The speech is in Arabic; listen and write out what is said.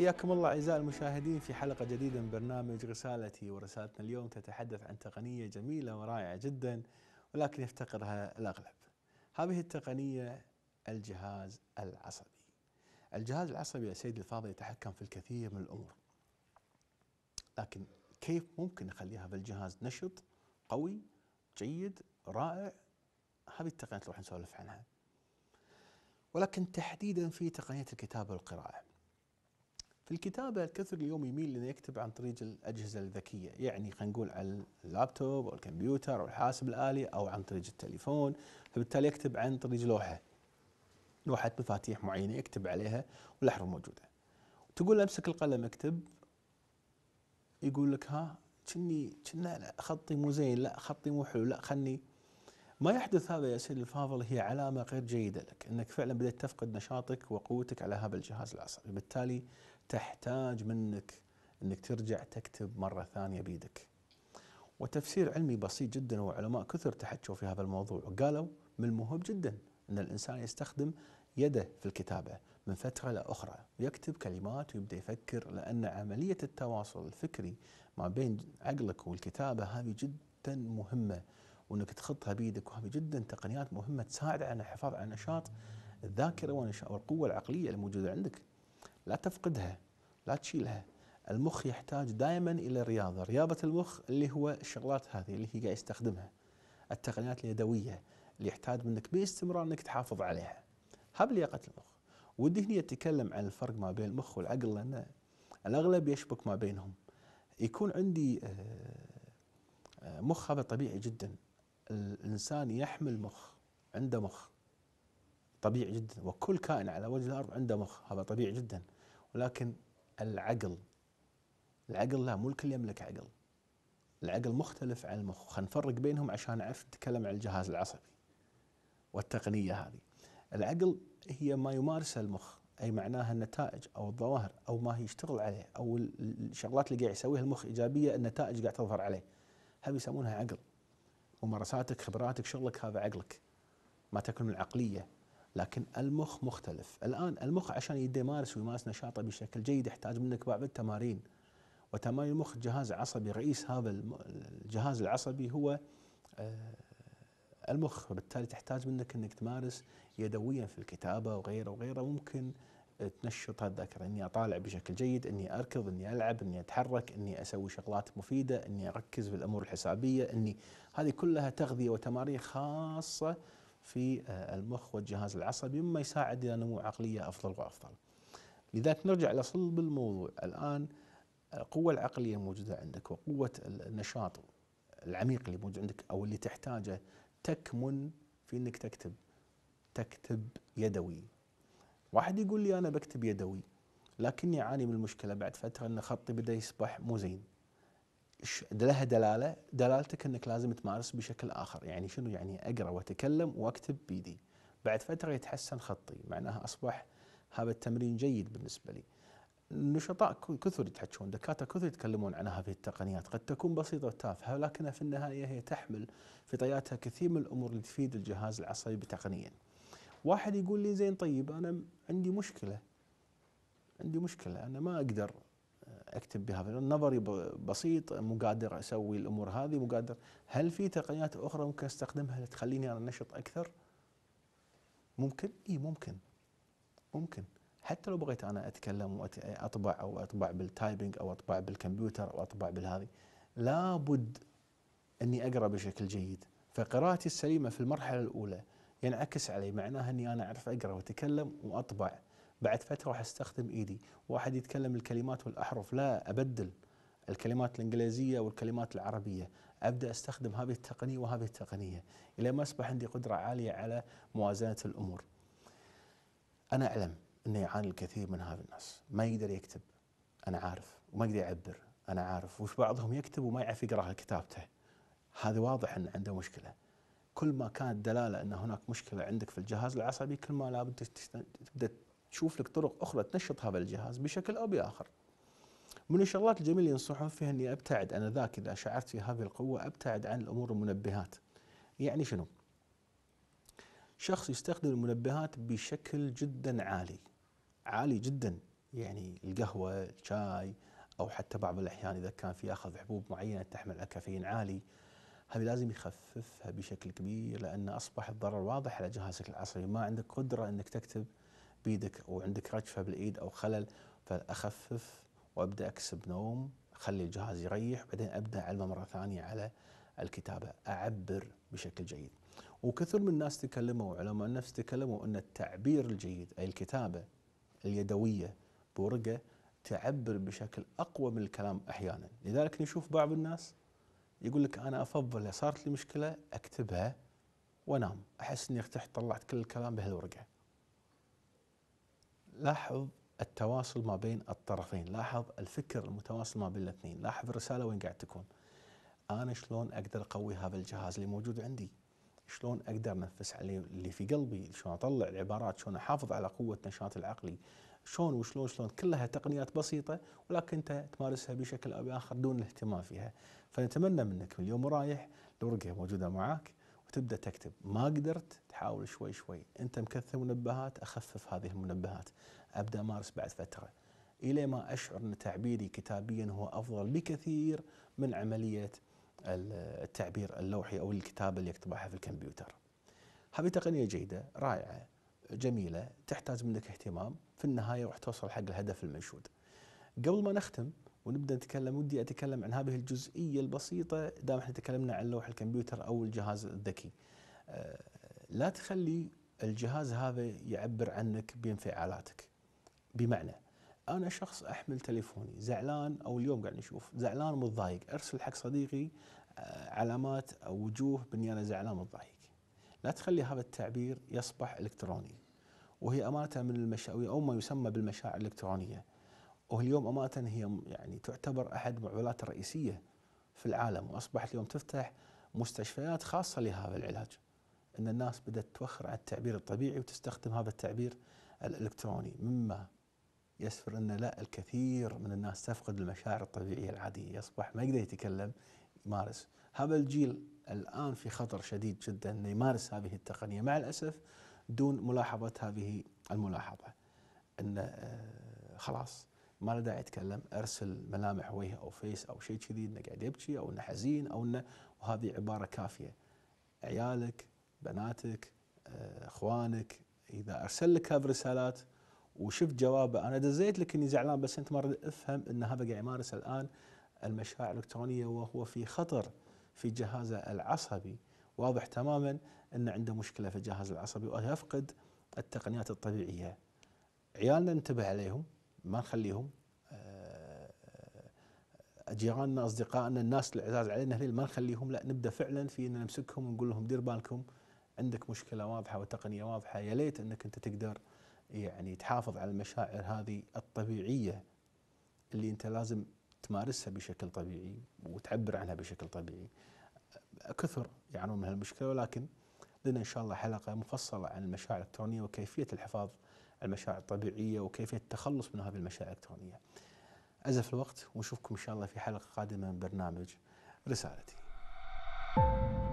حياكم الله اعزائي المشاهدين في حلقه جديده من برنامج رسالتي ورسالتنا اليوم تتحدث عن تقنيه جميله ورائعه جدا ولكن يفتقرها الاغلب. هذه التقنيه الجهاز العصبي. الجهاز العصبي يا سيدي الفاضل يتحكم في الكثير من الامور. لكن كيف ممكن نخلي هذا الجهاز نشط، قوي، جيد، رائع؟ هذه التقنيات اللي راح نسولف عنها. ولكن تحديدا في تقنيه الكتابه والقراءه. في الكتابة الكثير اليوم يميل انه يكتب عن طريق الأجهزة الذكية يعني خلينا نقول على اللابتوب أو الكمبيوتر أو الحاسب الآلي أو عن طريق التليفون فبالتالي يكتب عن طريق لوحة لوحة مفاتيح معينة يكتب عليها والأحرف موجودة تقول أمسك القلم اكتب يقول لك ها كني كنا خطي مو زين لا خطي مو حلو لا خلني ما يحدث هذا يا سيدي الفاضل هي علامة غير جيدة لك أنك فعلا بدأت تفقد نشاطك وقوتك على هذا الجهاز العصبي بالتالي تحتاج منك أنك ترجع تكتب مرة ثانية بيدك وتفسير علمي بسيط جدا وعلماء كثر تحكوا في هذا الموضوع وقالوا من المهم جدا أن الإنسان يستخدم يده في الكتابة من فترة لأخرى يكتب كلمات ويبدأ يفكر لأن عملية التواصل الفكري ما بين عقلك والكتابة هذه جدا مهمة وانك تخطها بايدك وهذه جدا تقنيات مهمه تساعد على الحفاظ على نشاط الذاكره والقوه العقليه الموجوده عندك. لا تفقدها، لا تشيلها. المخ يحتاج دائما الى رياضه، رياضه المخ اللي هو الشغلات هذه اللي هي قاعد يستخدمها. التقنيات اليدويه اللي يحتاج منك باستمرار انك تحافظ عليها. هذه لياقه المخ. ودي هنا اتكلم عن الفرق ما بين المخ والعقل لان الاغلب يشبك ما بينهم. يكون عندي آه، آه، مخ هذا طبيعي جدا الانسان يحمل مخ عنده مخ طبيعي جدا وكل كائن على وجه الارض عنده مخ هذا طبيعي جدا ولكن العقل العقل لا مو الكل يملك عقل العقل مختلف عن المخ خلينا نفرق بينهم عشان نعرف نتكلم عن الجهاز العصبي والتقنيه هذه العقل هي ما يمارسه المخ اي معناها النتائج او الظواهر او ما هي يشتغل عليه او الشغلات اللي قاعد يسويها المخ ايجابيه النتائج قاعد تظهر عليه هذه يسمونها عقل ممارساتك خبراتك شغلك هذا عقلك ما تكون من العقليه لكن المخ مختلف الان المخ عشان يمارس ويمارس نشاطه بشكل جيد يحتاج منك بعض التمارين وتمارين المخ جهاز عصبي رئيس هذا الجهاز العصبي هو آه، المخ وبالتالي تحتاج منك انك تمارس يدويا في الكتابه وغيره وغيره ممكن تنشط الذاكره اني اطالع بشكل جيد اني اركض اني العب اني اتحرك اني اسوي شغلات مفيده اني اركز في الامور الحسابيه اني هذه كلها تغذيه وتمارين خاصه في آه، المخ والجهاز العصبي مما يساعد الى نمو عقليه افضل وافضل. لذلك نرجع لصلب الموضوع الان آه، القوه العقليه الموجوده عندك وقوه النشاط العميق اللي موجود عندك او اللي تحتاجه تكمن في انك تكتب تكتب يدوي واحد يقول لي انا بكتب يدوي لكني اعاني من المشكله بعد فتره ان خطي بدا يصبح مو زين لها دلاله دلالتك انك لازم تمارس بشكل اخر يعني شنو يعني اقرا واتكلم واكتب بيدي بعد فتره يتحسن خطي معناها اصبح هذا التمرين جيد بالنسبه لي النشطاء كثر يتحكون دكاتره كثر يتكلمون عن هذه التقنيات قد تكون بسيطه وتافهه ولكنها في النهايه هي تحمل في طياتها كثير من الامور اللي تفيد الجهاز العصبي تقنيا واحد يقول لي زين طيب انا عندي مشكله عندي مشكله انا ما اقدر اكتب بهذا نظري بسيط مو قادر اسوي الامور هذه مو قادر هل في تقنيات اخرى ممكن استخدمها تخليني انا نشط اكثر؟ ممكن؟ اي ممكن ممكن حتى لو بغيت انا اتكلم واطبع او اطبع بالتايبنج او اطبع بالكمبيوتر او اطبع بالهذه لابد اني اقرا بشكل جيد فقراءتي السليمه في المرحله الاولى ينعكس علي معناها اني انا اعرف اقرا واتكلم واطبع بعد فتره راح استخدم ايدي واحد يتكلم الكلمات والاحرف لا ابدل الكلمات الانجليزيه والكلمات العربيه ابدا استخدم هذه التقنيه وهذه التقنيه الى ما اصبح عندي قدره عاليه على موازنه الامور انا اعلم انه يعاني الكثير من هذا الناس ما يقدر يكتب انا عارف وما يقدر يعبر انا عارف وش بعضهم يكتب وما يعرف يقرا كتابته هذا واضح ان عنده مشكله كل ما كانت دلاله ان هناك مشكله عندك في الجهاز العصبي كل ما لابد تبدا تشوف لك طرق اخرى تنشط هذا الجهاز بشكل او باخر. من الشغلات الجميله اللي ينصحون فيها اني ابتعد انا ذاك اذا شعرت في هذه القوه ابتعد عن الامور المنبهات. يعني شنو؟ شخص يستخدم المنبهات بشكل جدا عالي. عالي جدا يعني القهوه، الشاي او حتى بعض الاحيان اذا كان في اخذ حبوب معينه تحمل كافيين عالي. هذه لازم يخففها بشكل كبير لان اصبح الضرر واضح على جهازك العصبي ما عندك قدره انك تكتب بيدك او عندك رجفه بالايد او خلل فاخفف وابدا اكسب نوم اخلي الجهاز يريح بعدين ابدا اعلمه مره ثانيه على الكتابه اعبر بشكل جيد وكثر من الناس تكلموا علماء النفس تكلموا ان التعبير الجيد اي الكتابه اليدويه بورقه تعبر بشكل اقوى من الكلام احيانا لذلك نشوف بعض الناس يقول لك انا افضل اذا صارت لي مشكله اكتبها وانام احس اني ارتحت طلعت كل الكلام بهالورقه لاحظ التواصل ما بين الطرفين لاحظ الفكر المتواصل ما بين الاثنين لاحظ الرساله وين قاعد تكون انا شلون اقدر اقوي هذا الجهاز اللي موجود عندي شلون اقدر انفس عليه اللي في قلبي شلون اطلع العبارات شلون احافظ على قوه نشاط العقلي شلون وشلون شلون كلها تقنيات بسيطه ولكن انت تمارسها بشكل او باخر دون الاهتمام فيها فنتمنى منك من اليوم ورايح الورقه موجوده معاك وتبدا تكتب ما قدرت تحاول شوي شوي انت مكثف منبهات اخفف هذه المنبهات ابدا امارس بعد فتره الى ما اشعر ان تعبيري كتابيا هو افضل بكثير من عمليه التعبير اللوحي او الكتابه اللي يكتبها في الكمبيوتر. هذه تقنيه جيده رائعه جميله تحتاج منك اهتمام في النهايه راح توصل حق الهدف المنشود. قبل ما نختم ونبدا نتكلم ودي اتكلم عن هذه الجزئيه البسيطه دام احنا تكلمنا عن لوح الكمبيوتر او الجهاز الذكي. آه، لا تخلي الجهاز هذا يعبر عنك بانفعالاتك. بمعنى انا شخص احمل تليفوني زعلان او اليوم قاعد نشوف زعلان ومتضايق ارسل حق صديقي آه، علامات او وجوه باني انا زعلان ومتضايق لا تخلي هذا التعبير يصبح الكتروني وهي امانه من المشاوي او ما يسمى بالمشاعر الالكترونيه اليوم امانه هي يعني تعتبر احد المعولات الرئيسيه في العالم واصبحت اليوم تفتح مستشفيات خاصه لهذا العلاج ان الناس بدات توخر عن التعبير الطبيعي وتستخدم هذا التعبير الالكتروني مما يسفر ان لا الكثير من الناس تفقد المشاعر الطبيعيه العاديه يصبح ما يقدر يتكلم يمارس هذا الجيل الآن في خطر شديد جدا أن يمارس هذه التقنية مع الأسف دون ملاحظة هذه الملاحظة أن آه، خلاص ما له داعي يتكلم ارسل ملامح وجه او فيس او شيء كذي انه قاعد يبكي او انه حزين او انه وهذه عباره كافيه عيالك بناتك آه، اخوانك اذا ارسل لك هذه الرسالات وشفت جوابه انا دزيت لك اني زعلان بس انت ما افهم ان هذا قاعد يمارس الان المشاعر الالكترونيه وهو في خطر في جهازه العصبي واضح تماما أن عنده مشكلة في الجهاز العصبي ويفقد التقنيات الطبيعية عيالنا ننتبه عليهم ما نخليهم آه، جيراننا اصدقائنا الناس العزاز علينا ما نخليهم لا نبدا فعلا في ان نمسكهم ونقول لهم دير بالكم عندك مشكله واضحه وتقنيه واضحه يا ليت انك انت تقدر يعني تحافظ على المشاعر هذه الطبيعيه اللي انت لازم تمارسها بشكل طبيعي وتعبر عنها بشكل طبيعي كثر يعانون من المشكله ولكن لنا ان شاء الله حلقه مفصله عن المشاعر الالكترونيه وكيفيه الحفاظ على المشاعر الطبيعيه وكيفيه التخلص من هذه المشاعر الالكترونيه. ازف الوقت ونشوفكم ان شاء الله في حلقه قادمه من برنامج رسالتي. thank you